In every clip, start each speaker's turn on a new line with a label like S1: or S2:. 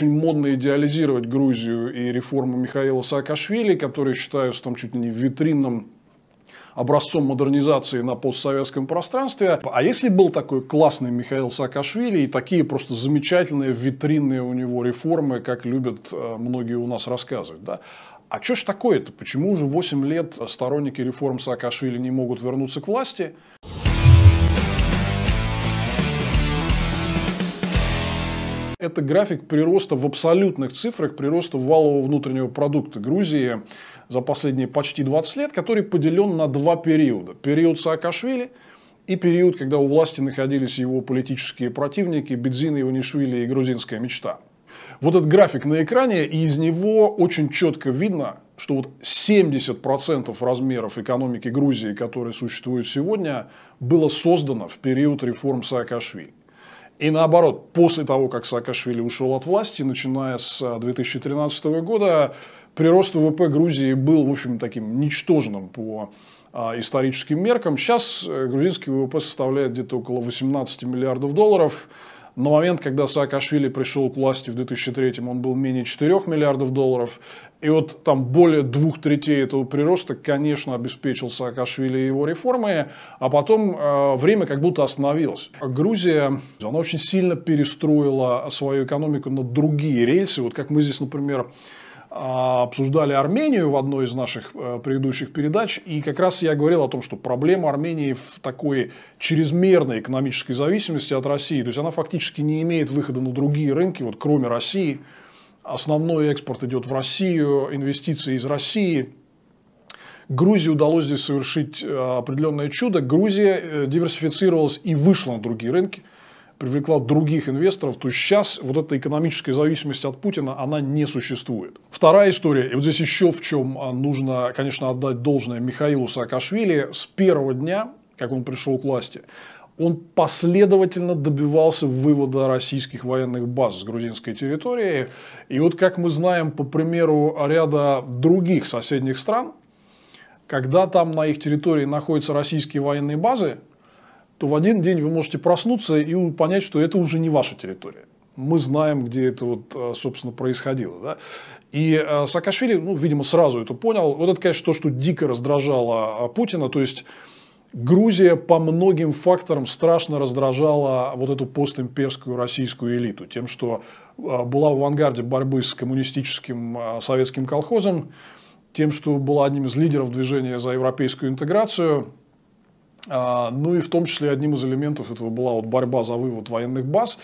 S1: очень модно идеализировать Грузию и реформу Михаила Саакашвили, которые считаются там чуть ли не витринным образцом модернизации на постсоветском пространстве. А если был такой классный Михаил Саакашвили и такие просто замечательные витринные у него реформы, как любят э, многие у нас рассказывать, да? А что ж такое-то? Почему уже 8 лет сторонники реформ Саакашвили не могут вернуться к власти? это график прироста в абсолютных цифрах, прироста валового внутреннего продукта Грузии за последние почти 20 лет, который поделен на два периода. Период Саакашвили и период, когда у власти находились его политические противники Бедзин, Иванишвили и грузинская мечта. Вот этот график на экране, и из него очень четко видно, что вот 70% размеров экономики Грузии, которая существует сегодня, было создано в период реформ Саакашвили. И наоборот, после того, как Саакашвили ушел от власти, начиная с 2013 а, года, прирост ВВП Грузии был, в общем, таким ничтожным по а, историческим меркам. Сейчас э, грузинский ВВП составляет где-то около 18 миллиардов долларов. На момент, когда Саакашвили пришел к власти в 2003 он был менее 4 миллиардов долларов. И вот там более двух третей этого прироста, конечно, обеспечил Саакашвили и его реформы. А потом э, время как будто остановилось. Грузия, она очень сильно перестроила свою экономику на другие рельсы. Вот как мы здесь, например, а, обсуждали Армению в одной из наших э, предыдущих передач, и как раз я говорил о том, что проблема Армении в такой чрезмерной экономической зависимости от России, то есть она фактически не имеет выхода на другие рынки, вот кроме России, основной экспорт идет в Россию, инвестиции из России. Грузии удалось здесь совершить э, определенное чудо. Грузия э, диверсифицировалась и вышла на другие рынки – привлекла других инвесторов, то сейчас вот эта экономическая зависимость от Путина, она не существует. Вторая история, и вот здесь еще в чем а, нужно, конечно, отдать должное Михаилу Саакашвили, с первого дня, как он пришел к власти, он последовательно добивался вывода российских военных баз с грузинской территории. И вот как мы знаем по примеру ряда других соседних стран, когда там на их территории находятся российские военные базы, то в один день вы можете проснуться и понять, что это уже не ваша территория. Мы знаем, где это, вот, э, собственно, происходило. Да? И э, Саакашвили, ну, видимо, сразу это понял. Вот это, конечно, то, что дико раздражало э, Путина. То есть, Грузия по многим факторам страшно раздражала вот эту постимперскую российскую элиту. Тем, что была в авангарде борьбы с коммунистическим советским колхозом, тем, что была одним из лидеров движения за европейскую интеграцию – а, ну и в том числе одним из элементов этого была вот борьба за вывод военных баз.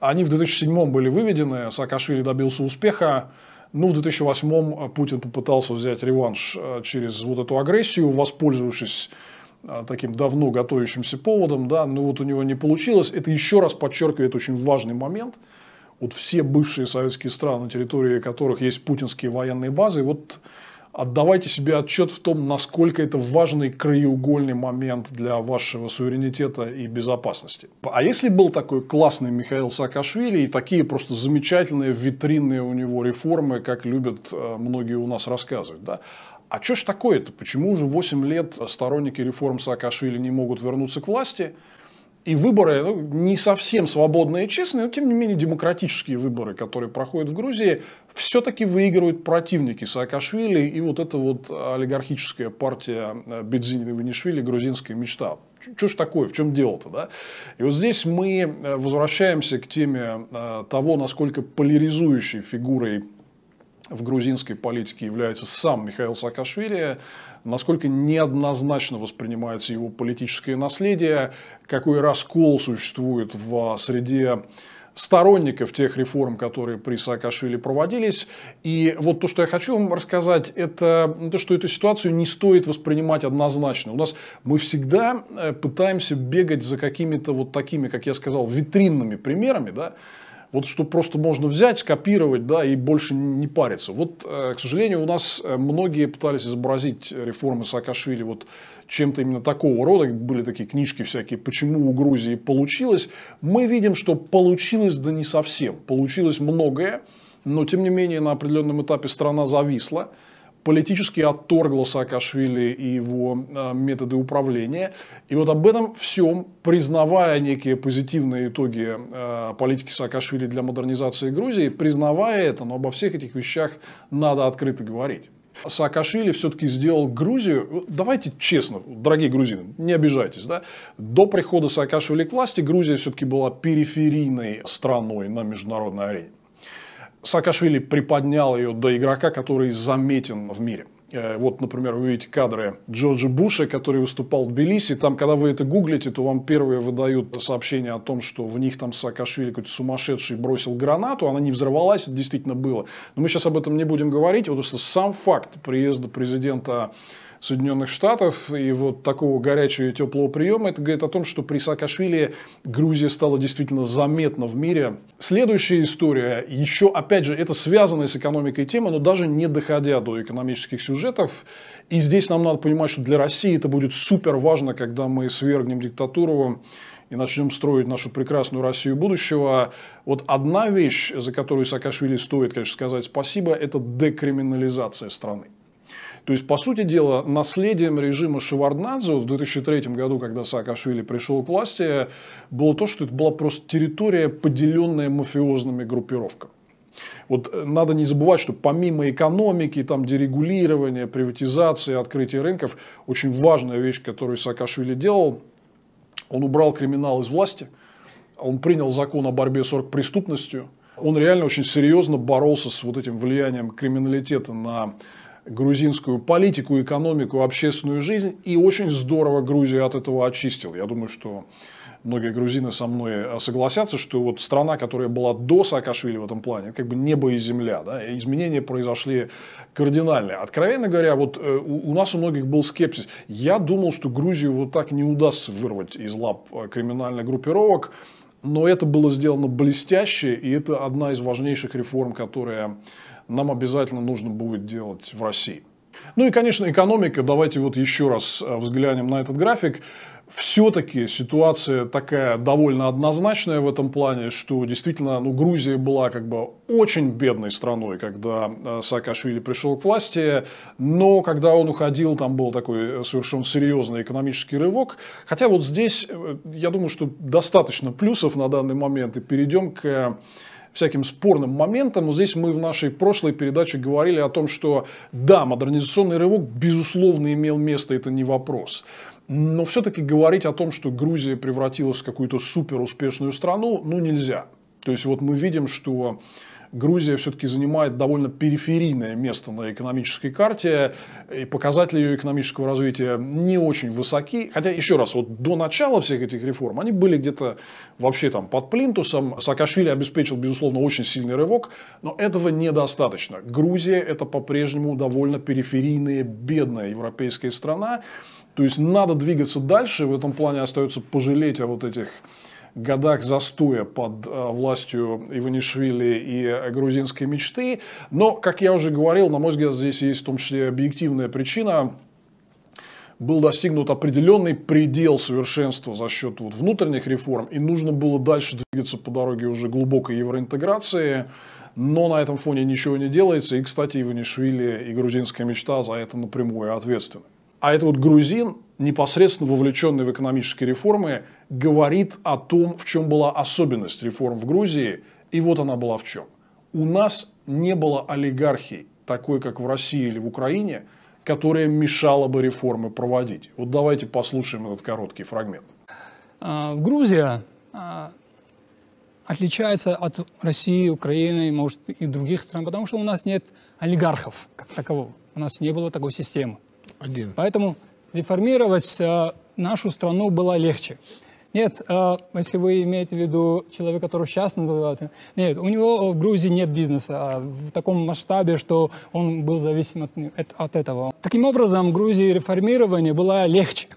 S1: Они в 2007 были выведены, Саакашвили добился успеха. Ну, в 2008 м э, Путин попытался взять реванш э, через вот эту агрессию, воспользовавшись э, таким давно готовящимся поводом, да, но ну, вот у него не получилось. Это еще раз подчеркивает очень важный момент. Вот все бывшие советские страны, на территории которых есть путинские военные базы, вот отдавайте себе отчет в том, насколько это важный краеугольный момент для вашего суверенитета и безопасности. А если был такой классный Михаил Саакашвили и такие просто замечательные витринные у него реформы, как любят э, многие у нас рассказывать, да? А что ж такое-то? Почему уже 8 лет сторонники реформ Саакашвили не могут вернуться к власти? и выборы ну, не совсем свободные и честные, но тем не менее демократические выборы, которые проходят в Грузии, все-таки выигрывают противники Саакашвили и вот эта вот олигархическая партия э, Бедзинина и Ванишвили «Грузинская мечта». Что ж такое, в чем дело-то, да? И вот здесь мы э, возвращаемся к теме э, того, насколько поляризующей фигурой в грузинской политике является сам Михаил Саакашвили, насколько неоднозначно воспринимается его политическое наследие, какой раскол существует в а, среде сторонников тех реформ, которые при Саакашвили проводились. И вот то, что я хочу вам рассказать, это то, что эту ситуацию не стоит воспринимать однозначно. У нас мы всегда э, пытаемся бегать за какими-то вот такими, как я сказал, витринными примерами, да, вот что просто можно взять, скопировать, да, и больше не париться. Вот, э, к сожалению, у нас э, многие пытались изобразить реформы Саакашвили вот чем-то именно такого рода. Были такие книжки всякие, почему у Грузии получилось. Мы видим, что получилось да не совсем. Получилось многое, но тем не менее на определенном этапе страна зависла политически отторгла Саакашвили и его а, методы управления. И вот об этом всем, признавая некие позитивные итоги а, политики Саакашвили для модернизации Грузии, признавая это, но обо всех этих вещах надо открыто говорить. Саакашвили все-таки сделал Грузию, э, давайте честно, дорогие грузины, не обижайтесь, да, до прихода Саакашвили к власти Грузия все-таки была периферийной страной на международной арене. Саакашвили приподнял ее до игрока, который заметен в мире. Э, вот, например, вы видите кадры Джорджа Буша, который выступал в Тбилиси. Там, когда вы это гуглите, то вам первые выдают сообщение о том, что в них там Саакашвили какой-то сумасшедший бросил гранату, она не взорвалась, это действительно было. Но мы сейчас об этом не будем говорить. Вот что сам факт приезда президента Соединенных Штатов и вот такого горячего и теплого приема, это говорит о том, что при Саакашвили Грузия стала действительно заметна в мире. Следующая история, еще опять же, это связанная с экономикой тема, но даже не доходя до экономических сюжетов, и здесь нам надо понимать, что для России это будет супер важно, когда мы свергнем диктатуру и начнем строить нашу прекрасную Россию будущего. Вот одна вещь, за которую Саакашвили стоит, конечно, сказать спасибо, это декриминализация страны. То есть, по сути дела, наследием режима Шеварднадзе в 2003 году, когда Саакашвили пришел к власти, было то, что это была просто территория, поделенная мафиозными группировками. Вот э, надо не забывать, что помимо экономики, там, дерегулирования, приватизации, открытия рынков, очень важная вещь, которую Саакашвили делал, он убрал криминал из власти, он принял закон о борьбе с преступностью, он реально очень серьезно боролся с вот этим влиянием криминалитета на грузинскую политику, экономику, общественную жизнь. И очень здорово Грузию от этого очистил. Я думаю, что многие грузины со мной э, согласятся, что вот страна, которая была до Саакашвили в этом плане, как бы небо и земля, да, изменения произошли кардинальные. Откровенно говоря, вот э, у нас у многих был скепсис. Я думал, что Грузию вот так не удастся вырвать из лап э, криминальных группировок, но это было сделано блестяще, и это одна из важнейших реформ, которая нам обязательно нужно будет делать в России. Ну и, конечно, экономика. Давайте вот еще раз э, взглянем на этот график. Все-таки ситуация такая довольно однозначная в этом плане, что действительно ну, Грузия была как бы очень бедной страной, когда э, Саакашвили пришел к власти, но когда он уходил, там был такой э, совершенно серьезный экономический рывок. Хотя вот здесь, я думаю, что достаточно плюсов на данный момент, и перейдем к всяким спорным моментам. Здесь мы в нашей прошлой передаче говорили о том, что да, модернизационный рывок, безусловно, имел место, это не вопрос. Но все-таки говорить о том, что Грузия превратилась в какую-то суперуспешную страну, ну нельзя. То есть вот мы видим, что Грузия все-таки занимает довольно периферийное место на экономической карте, и показатели ее экономического развития не очень высоки. Хотя, еще раз, вот до начала всех этих реформ они были где-то вообще там под плинтусом. Саакашвили обеспечил, безусловно, очень сильный рывок, но этого недостаточно. Грузия – это по-прежнему довольно периферийная, бедная европейская страна. То есть надо двигаться дальше. В этом плане остается пожалеть о вот этих годах застоя под э, властью Иванишвили и грузинской мечты. Но, как я уже говорил, на мой взгляд, здесь есть в том числе объективная причина был достигнут определенный предел совершенства за счет вот внутренних реформ, и нужно было дальше двигаться по дороге уже глубокой евроинтеграции, но на этом фоне ничего не делается, и, кстати, Иванишвили и грузинская мечта за это напрямую ответственны. А это вот грузин непосредственно вовлеченный в экономические реформы, говорит о том, в чем была особенность реформ в Грузии, и вот она была в чем. У нас не было олигархии, такой как в России или в Украине, которая мешала бы реформы проводить. Вот давайте послушаем этот короткий фрагмент. А, в Грузия а, отличается от России, Украины, может, и других стран, потому что у нас нет олигархов как такового. У нас не было такой системы. Один. Поэтому реформировать э, нашу страну было легче. Нет, э, если вы имеете в виду человека, который сейчас называют, нет, у него в Грузии нет бизнеса а в таком масштабе, что он был зависим от, от этого. Таким образом, в Грузии реформирование было легче.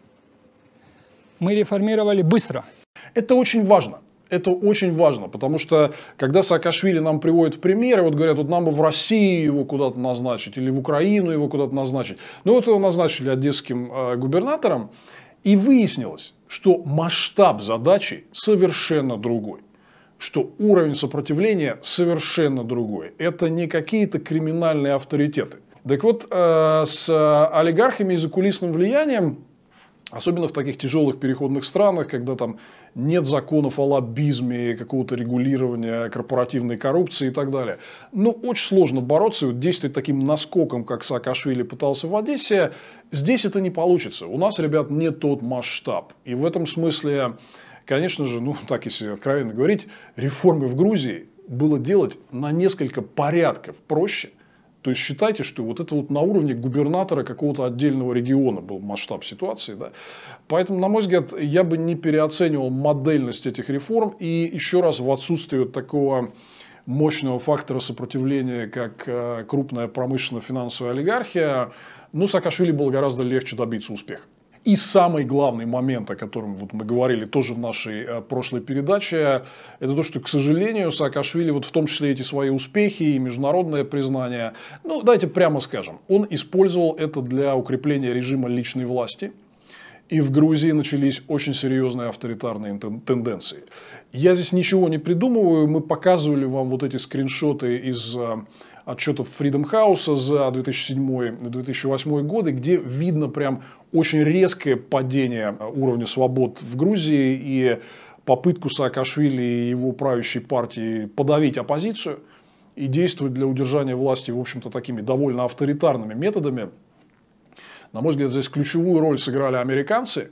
S1: Мы реформировали быстро. Это очень важно это очень важно, потому что когда Саакашвили нам приводит в примеры, вот говорят, вот нам бы в России его куда-то назначить, или в Украину его куда-то назначить. Ну вот его назначили одесским э, губернатором, и выяснилось, что масштаб задачи совершенно другой что уровень сопротивления совершенно другой. Это не какие-то криминальные авторитеты. Так вот, э, с олигархами и закулисным влиянием Особенно в таких тяжелых переходных странах, когда там нет законов о лоббизме, какого-то регулирования корпоративной коррупции и так далее. Но ну, очень сложно бороться и вот действовать таким наскоком, как Саакашвили пытался в Одессе. Здесь это не получится. У нас, ребят, не тот масштаб. И в этом смысле, конечно же, ну так если откровенно говорить, реформы в Грузии было делать на несколько порядков проще, то есть считайте, что вот это вот на уровне губернатора какого-то отдельного региона был масштаб ситуации. Да? Поэтому, на мой взгляд, я бы не переоценивал модельность этих реформ и еще раз в отсутствие вот такого мощного фактора сопротивления, как э, крупная промышленно-финансовая олигархия, ну, Саакашвили было гораздо легче добиться успеха. И самый главный момент, о котором вот мы говорили тоже в нашей э, прошлой передаче, это то, что, к сожалению, Саакашвили вот в том числе эти свои успехи и международное признание, ну, давайте прямо скажем, он использовал это для укрепления режима личной власти, и в Грузии начались очень серьезные авторитарные тенденции. Я здесь ничего не придумываю, мы показывали вам вот эти скриншоты из э, отчетов Freedom House за 2007-2008 годы, где видно прям очень резкое падение э, уровня свобод в Грузии и попытку Саакашвили и его правящей партии подавить оппозицию и действовать для удержания власти, в общем-то, такими довольно авторитарными методами. На мой взгляд, здесь ключевую роль сыграли американцы.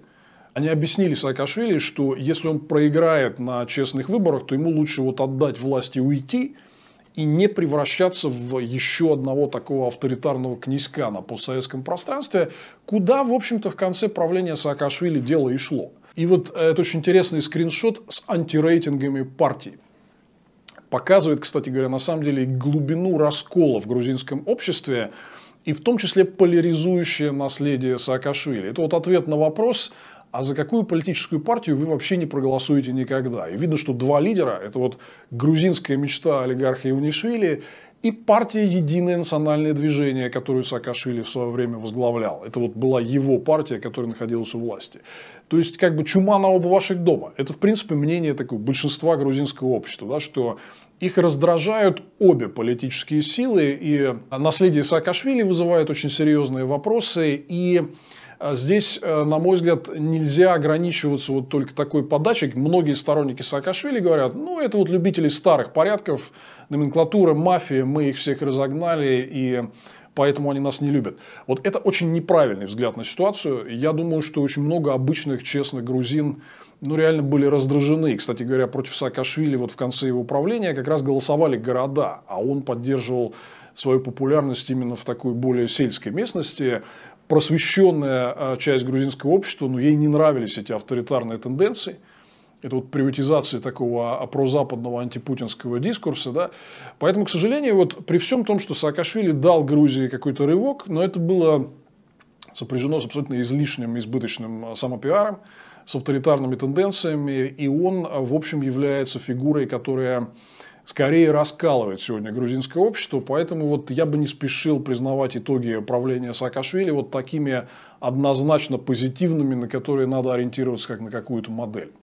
S1: Они объяснили Саакашвили, что если он проиграет на честных выборах, то ему лучше вот отдать власти и уйти, и не превращаться в еще одного такого авторитарного князька на постсоветском пространстве, куда, в общем-то, в конце правления Саакашвили дело и шло. И вот это очень интересный скриншот с антирейтингами партии. Показывает, кстати говоря, на самом деле глубину раскола в грузинском обществе и в том числе поляризующее наследие Саакашвили. Это вот ответ на вопрос – а за какую политическую партию вы вообще не проголосуете никогда. И видно, что два лидера, это вот грузинская мечта олигарха Иванишвили и партия «Единое национальное движение», которую Саакашвили в свое время возглавлял. Это вот была его партия, которая находилась у власти. То есть, как бы чума на оба ваших дома. Это, в принципе, мнение такого большинства грузинского общества, да, что их раздражают обе политические силы, и наследие Саакашвили вызывает очень серьезные вопросы, и а здесь, э, на мой взгляд, нельзя ограничиваться вот только такой подачей. Многие сторонники Саакашвили говорят, ну, это вот любители старых порядков, номенклатура, мафия, мы их всех разогнали, и поэтому они нас не любят. Вот это очень неправильный взгляд на ситуацию. Я думаю, что очень много обычных, честных грузин ну, реально были раздражены. И, кстати говоря, против Саакашвили вот в конце его правления как раз голосовали города, а он поддерживал свою популярность именно в такой более сельской местности просвещенная а, часть грузинского общества, но ей не нравились эти авторитарные тенденции. Это вот приватизация такого а, прозападного антипутинского дискурса. Да? Поэтому, к сожалению, вот при всем том, что Саакашвили дал Грузии какой-то рывок, но это было сопряжено с абсолютно излишним, избыточным а, самопиаром, с авторитарными тенденциями. И он, в общем, является фигурой, которая скорее раскалывает сегодня грузинское общество. Поэтому вот я бы не спешил признавать итоги правления Саакашвили вот такими однозначно позитивными, на которые надо ориентироваться как на какую-то модель.